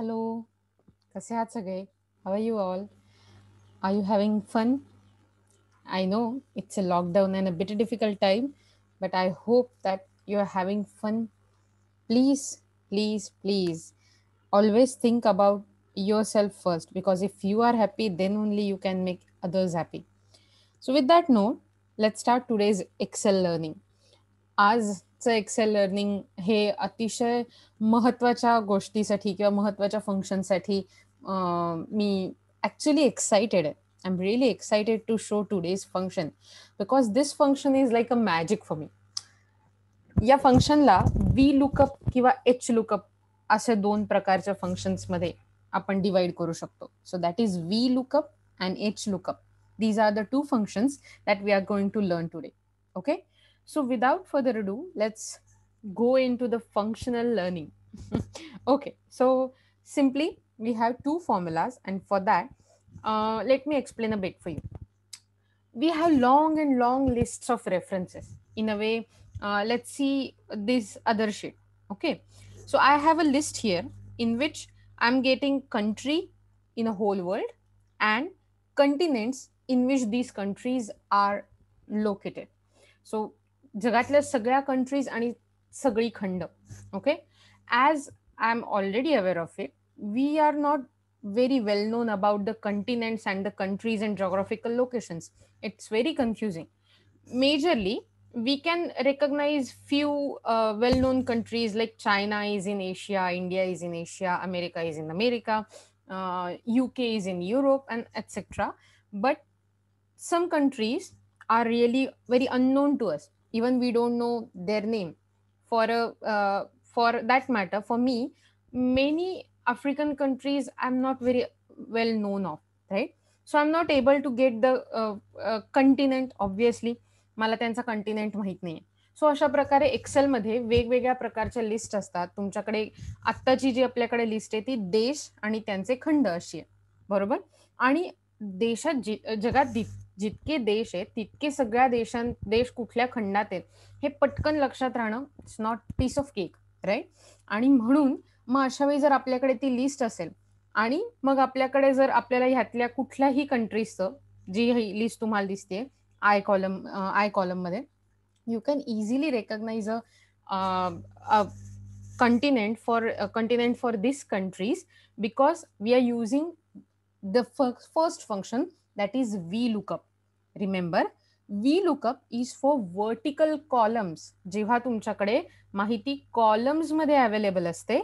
Hello, how are you all? Are you having fun? I know it's a lockdown and a bit of difficult time, but I hope that you're having fun. Please, please, please always think about yourself first because if you are happy, then only you can make others happy. So, with that note, let's start today's Excel learning. As आजचं Excel learning हे अतिशय महत्वाच्या गोष्टीसाठी किंवा महत्वाच्या फंक्शनसाठी मी actually excited आहे I am really excited to show today's function because this function is like a magic for me या फंक्शनला वी लुकअप किंवा एच लुकअप असे दोन प्रकारच्या फंक्शन्समध्ये आपण डिवाइड करू शकतो so that is V lookup and H lookup these are the two functions that we are going to learn today okay So without further ado, let's go into the functional learning. okay, so simply we have two formulas and for that, uh, let me explain a bit for you. We have long and long lists of references. In a way, uh, let's see this other sheet. Okay, so I have a list here in which I'm getting country in a whole world and continents in which these countries are located. So Jagatla सगळ्या countries आणि सगळी खंड okay? As I am already aware of it, we are not very well known about the continents and the countries and geographical locations it's very confusing majorly we can recognize few uh, well known countries like china is in asia india is in asia america is in america uk uh, is in europe and etc but some countries are really very unknown to us even we don't know their name for a uh, for that matter for me many african countries i'm not very well known of right so i'm not able to get the uh, uh, continent obviously मला त्यांचा continent माहीत नाही सो अशा प्रकारे एक्सेलमध्ये वेगवेगळ्या प्रकारच्या list असतात तुमच्याकडे आत्ताची जी आपल्याकडे लिस्ट आहे ती देश आणि त्यांचे खंड अशी आहे बरोबर आणि देशात जगात जितके देश आहेत तितके सगळ्या देशां देश कुठल्या खंडात आहेत हे पटकन लक्षात राहणं it's not piece of cake right आणि म्हणून मग अशा वेळी जर आपल्याकडे ती लिस्ट असेल आणि मग आपल्याकडे जर आपल्याला ह्यातल्या कुठल्याही कंट्रीजचं जी ही लिस्ट तुम्हाला दिसते आय कॉलम आय कॉलममध्ये you can easily recognize a continent for continent for this countries because we are using the first function that is V lookup remember VLOOKUP is for vertical columns. जेवा तुम चकड़े mahiti columns मधे available अस्ते,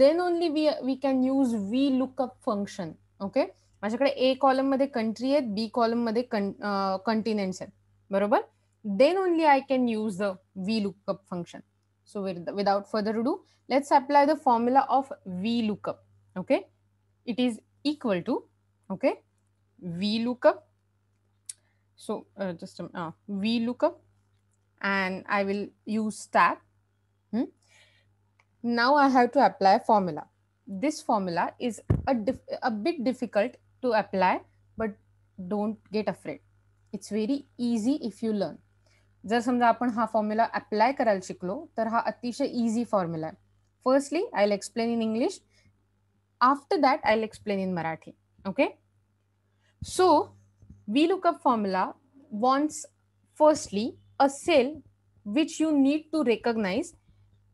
then only we we can use VLOOKUP function. Okay? माझकडे A column मधे country B column मधे continents continental. बरोबर? Then only I can use the VLOOKUP function. So without further ado, let's apply the formula of VLOOKUP. Okay? It is equal to, okay? VLOOKUP so uh, just a um, uh, look up, and I will use tab. Hmm? Now I have to apply formula. This formula is a, a bit difficult to apply, but don't get afraid. It's very easy if you learn. जर समजा आपण हा formula apply करायला शिकलो तर हा अतिशय easy formula आहे firstly I will explain in English after that I will explain in Marathi okay so VLOOKUP formula wants firstly a cell which you need to recognize.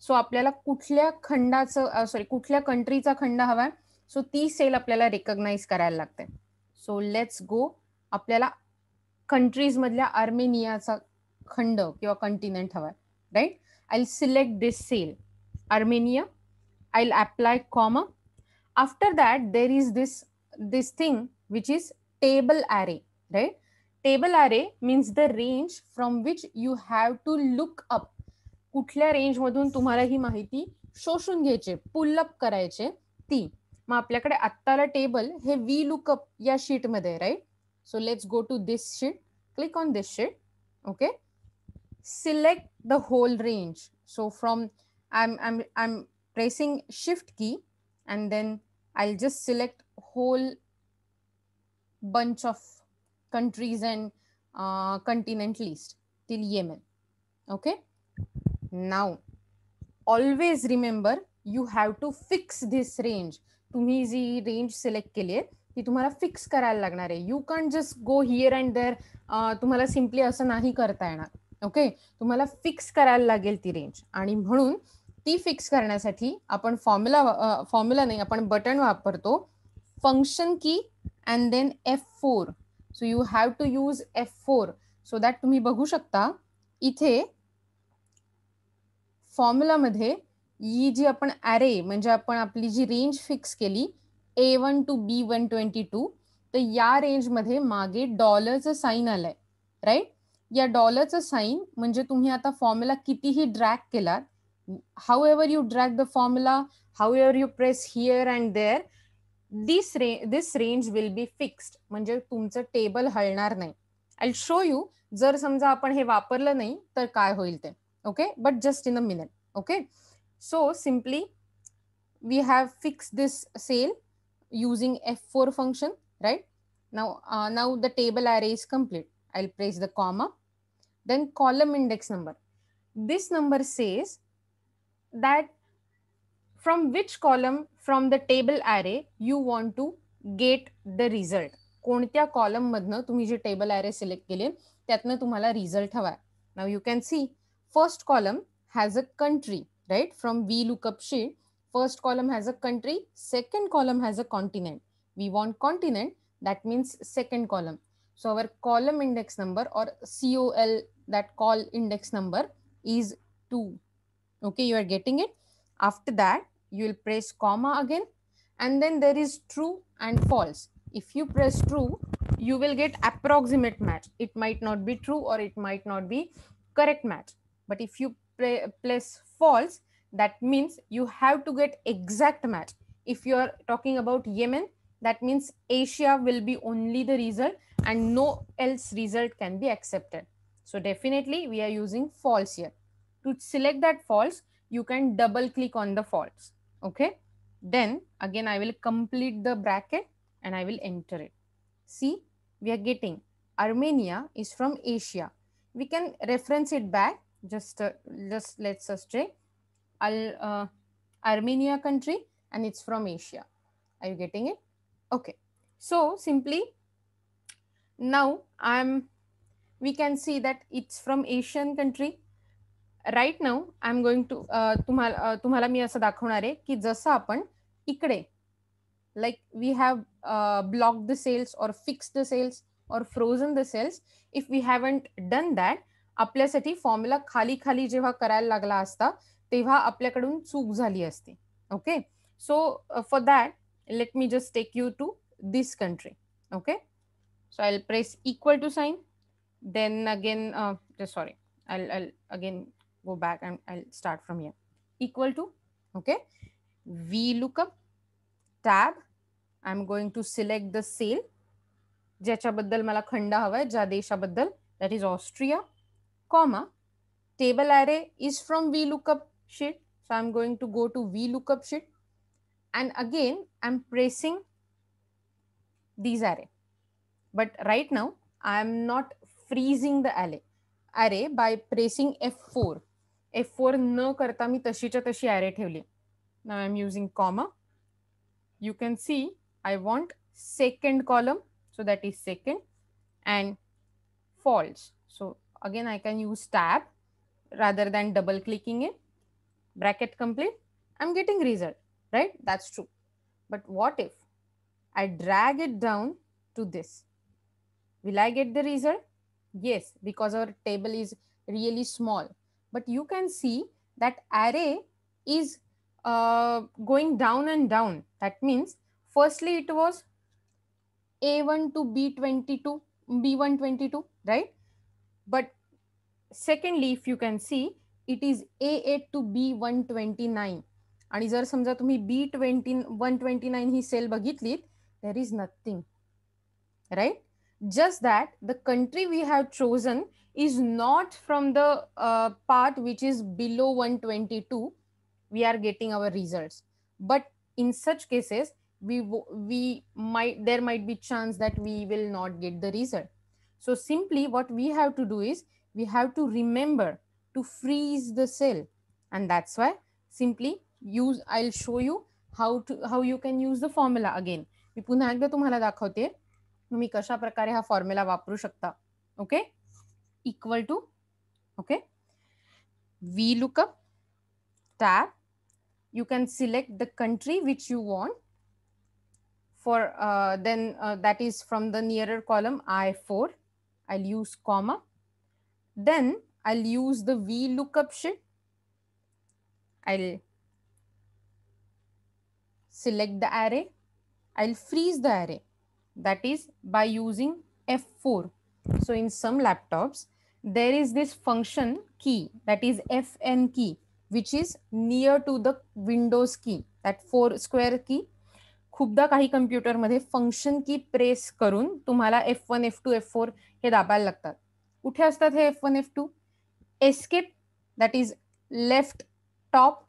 So so, आपल्याला कुठल्या खंडाचं sorry कुठल्या कंट्रीचा खंड हवा आहे सो so, ती cell आपल्याला recognize करायला लागते सो लेट्स गो आपल्याला कंट्रीजमधल्या आर्मेनियाचा खंड किंवा कंटिनेंट हवा आहे right I select this cell Armenia I apply comma after that there is this this thing which is table array right? Table array means the range from which you have to look up. कुठल्या रेंजमधून तुम्हाला ही माहिती शोषून घ्यायची pull up करायचे ती मग आपल्याकडे आत्ताला टेबल हे वी लुकअप या शीटमध्ये right so let's go to this sheet click on this sheet okay select the whole range so from I am I I am pressing shift key and then I just select whole bunch of countries and uh, continent list till Yemen. Okay. Now, always remember you have to fix this range. तुम्ही जी range select केली आहे ती तुम्हाला fix करायला लागणार आहे you can just go here and there तुम्हाला simply असं नाही करता येणार ओके तुम्हाला फिक्स करायला लागेल ती रेंज आणि म्हणून ती फिक्स करण्यासाठी आपण फॉर्म्युला फॉर्म्युला uh, नाही आपण बटन वापरतो function key and then F four so you have to use F four so that तुम्ही बघू शकता इथे फॉर्म्युलामध्ये ही जी आपण ॲरे म्हणजे आपण आपली जी रेंज फिक्स केली A one to B one twenty two तर या रेंजमध्ये मागे डॉलरचं साईन आलंय राईट या डॉलरचं साईन म्हणजे तुम्ही आता फॉर्म्युला कितीही ड्रॅक केलात however you drag the formula however you press here and there this ray this range will be fixed म्हणजे तुमचं टेबल हलणार नाही आय शो यू जर समजा आपण हे वापरलं नाही तर काय होईल ते okay but just in a minute okay so simply we have fixed this sale using F4 function, right? Now, uh, now the table array is complete. I'll place the comma, then column index number. This number says that from which column from the table array you want to get the result कोणत्या column मधनं तुम्ही जे table array select केले त्यातनं तुम्हाला result हवा now you can see first column has a country right from v lookup sheet first column has a country second column has a continent we want continent that means second column so our column index number or col that call index number is 2 okay you are getting it after that you will press comma again and then there is true and false. If you press true, you will get approximate match. It might not be true or it might not be correct match. But if you place false, that means you have to get exact match. If you are talking about Yemen, that means Asia will be only the result and no else result can be accepted. So definitely we are using false here. To select that false, you can double click on the false okay then again i will complete the bracket and i will enter it see we are getting armenia is from asia we can reference it back just uh, just let's us say uh, armenia country and it's from asia are you getting it okay so simply now i'm we can see that it's from asian country right now I am going to तुम्हाला तुम्हाला मी असं दाखवणार आहे की जसं आपण इकडे like we have block the cells और फिक्स द सेल्स और frozen the cells if we haven't done that आपल्यासाठी फॉर्म्युला खाली खाली जेव्हा करायला लागला असता तेव्हा आपल्याकडून चूक झाली असती okay so for that let me just take you to this country okay so I press equal to sign then again sorry I again go back and I'll start from here. Equal to, okay, VLOOKUP tab. I'm going to select the sale. ज्याच्याबद्दल Mala Khanda हवाय ज्या देशाबद्दल that is Austria, comma, table array is from VLOOKUP sheet. So I'm going to go to VLOOKUP sheet. And again, I'm pressing these array. But right now, I'm not freezing the array, array by pressing F4. F for न करता मी तशीच्या तशी array ठेवली Now I am using comma. You can see I want second column, so that is second and false so again i can use tab rather than double clicking it bracket complete i'm getting result right that's true but what if i drag it down to this will i get the result yes because our table is really small but you can see that array is uh, going down and down. That means firstly it was A1 to B22, B122, right? But secondly, if you can see, it is A8 to B129. And जर समजा b 129 twenty cell twenty nine ही cell just that the country we have chosen is not from the uh, part which is below 122, we are getting our results. But in such cases, we, we might, there might be chance that we will not get the result. So simply what we have to do is we have to remember to freeze the cell. And that's why simply use, I'll show you how to, how you can use the formula again. मी पुन्हा एकदा तुम्हाला दाखवते तुम्ही कशा प्रकारे हा formula वापरू शकता okay equal to okay V lookup tab you can select the country which you want for uh, then uh, that is from the nearer column I4 I'll use comma then I'll use the VLOOKUP sheet I'll select the array I'll freeze the array that is by using F4. So in some laptops, there is this function key that is Fn key, which is near to the Windows key, that four square key. खूपदा काही कम्प्युटरमध्ये function key press करून तुम्हाला F one F two F four हे दाबायला लागतात कुठे असतात हे F one F two escape that is left top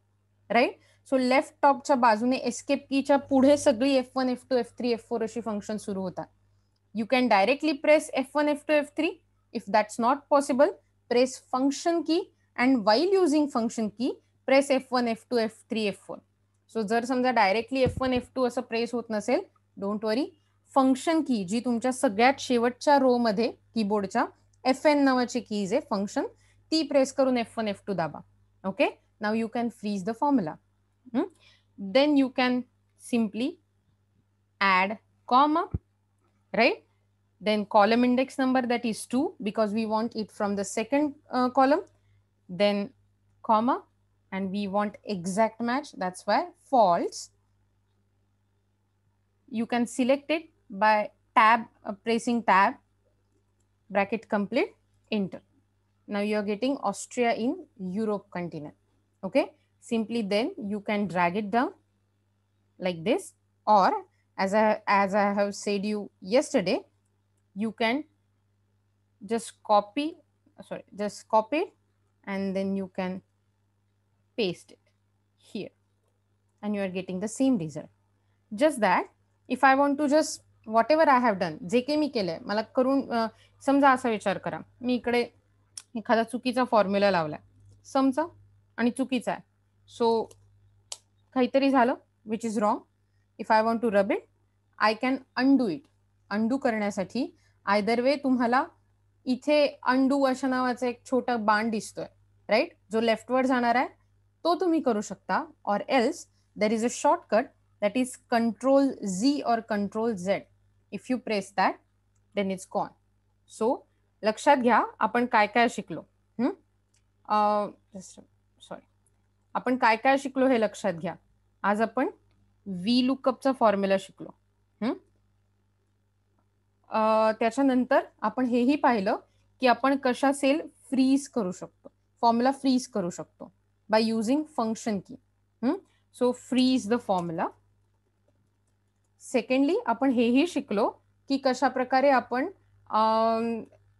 right so left टॉपच्या बाजूने एस्केप कीच्या पुढे सगळी F one F two F three F four अशी फंक्शन सुरू होतात you can directly press F one F two F three if that's not possible press function key and while using function key press F one F two F three F four so जर समजा directly F one F two असं press होत नसेल don't worry function की जी तुमच्या सगळ्यात शेवटच्या row मध्ये कीबोर्डच्या एफ एन नावाची कीज आहे फंक्शन ती प्रेस करून एफ वन एफ टू दाबा okay now you can freeze the formula Hmm? Then you can simply add comma, right? Then column index number that is 2 because we want it from the second uh, column. Then comma and we want exact match. That's why false. You can select it by tab, uh, pressing tab, bracket complete, enter. Now you are getting Austria in Europe continent. Okay simply then you can drag it down like this or as I, as I have said you yesterday, you can just copy, sorry, just copy and then you can paste it here and you are getting the same result. Just that if I want to just whatever I have done, जे काही मी केलंय मला करून समजा असा विचार करा मी formula laula चुकीचा फॉर्म्युला लावलाय समजा सो काहीतरी झालं which is wrong if I want to rub it I can undo it undo करण्यासाठी आयदर वे तुम्हाला इथे अंडू अशा नावाचा एक छोटा बाण दिसतोय राईट जो लेफ्टवर जाणार आहे तो तुम्ही करू शकता or else there is a shortcut that is control Z or control Z if you press that then is कॉन सो लक्षात घ्या आपण काय काय शिकलो सॉरी आपण काय काय शिकलो हे लक्षात घ्या आज आपण व्ही लुकअपचा फॉर्म्युला शिकलो त्याच्यानंतर आपण हेही पाहिलं की आपण कशा सेल फ्रीज करू शकतो फॉर्म्युला फ्रीज करू शकतो bye using function key so freeze the formula secondly आपण हेही शिकलो की कशा प्रकारे आपण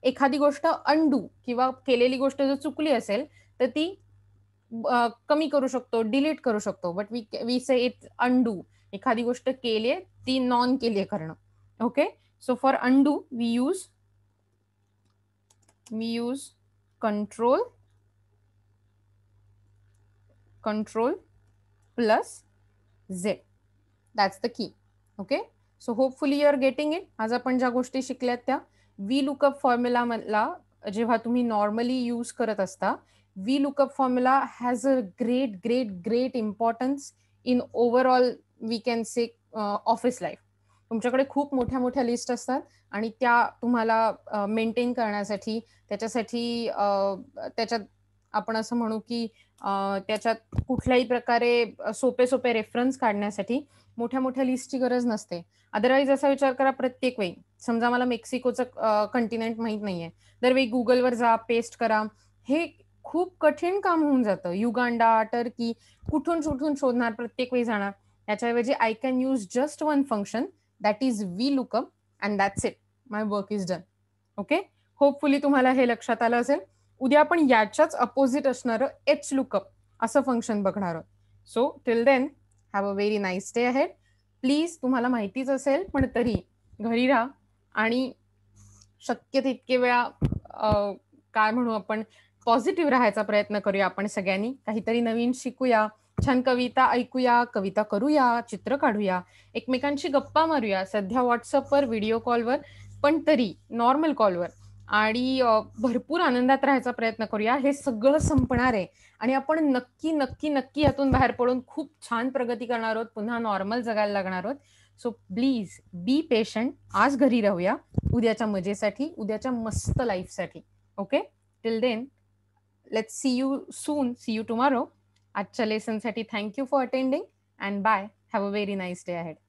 एखादी गोष्ट अंडू किंवा केलेली गोष्ट जर चुकली असेल तर ती कमी करू शकतो डिलीट करू शकतो but we we say it undo एखादी गोष्ट केली आहे ती नॉन केली आहे करणं okay so for undo we use we use control control plus Z that's the key okay so hopefully are getting it आज आपण ज्या गोष्टी शिकल्यात त्या वी लुकअप फॉर्म्युला जेव्हा तुम्ही नॉर्मली यूज करत असता VLOOKUP formula has a great, great, great importance in overall, we can say, office uh, life तुमच्याकडे खूप मोठ्या मोठ्या लिस्ट असतात आणि त्या तुम्हाला मेंटेन uh, करण्यासाठी त्याच्यासाठी uh, त्याच्यात आपण असं म्हणू की त्याच्यात कुठल्याही प्रकारे सोपे सोपे रेफरन्स काढण्यासाठी मोठ्या मोठ्या लिस्टची गरज नसते अदरवाईज असा विचार करा प्रत्येक वेळी समजा मला मेक्सिकोचं कंटिनेंट माहीत नाहीये दरवेळी गुगलवर जा पेस्ट करा हे खूप कठीण काम होऊन जातं युगांडा टर्की कुठून कुठून शोधणार प्रत्येक वेळी जाणार त्याच्याऐवजी I can use just one function that is V lookup and that's it my work is done okay hopefully तुम्हाला हे लक्षात आलं असेल उद्या आपण याच्याच अपोजिट असणारं एच लुकअप असं फंक्शन बघणार आहोत so till then have a very nice day आहे प्लीज तुम्हाला माहितीच असेल पण तरी घरी राहा आणि शक्य तितके वेळा काय म्हणू आपण पॉझिटिव्ह राहायचा प्रयत्न करूया आपण सगळ्यांनी काहीतरी नवीन शिकूया छान कविता ऐकूया कविता करूया चित्र काढूया एकमेकांशी गप्पा मारूया सध्या व्हॉट्सअपवर व्हिडिओ कॉलवर पण तरी नॉर्मल कॉलवर आणि भरपूर आनंदात राहायचा प्रयत्न करूया हे सगळं संपणार आहे आणि आपण नक्की नक्की नक्की यातून बाहेर पडून खूप छान प्रगती करणार आहोत पुन्हा नॉर्मल जगायला लागणार आहोत सो प्लीज बी पेशंट आज घरी राहूया उद्याच्या मजेसाठी उद्याच्या मस्त लाईफसाठी okay till then let's see you soon. See you tomorrow. Achcha lesson sati. Thank you for attending and bye. Have a very nice day ahead.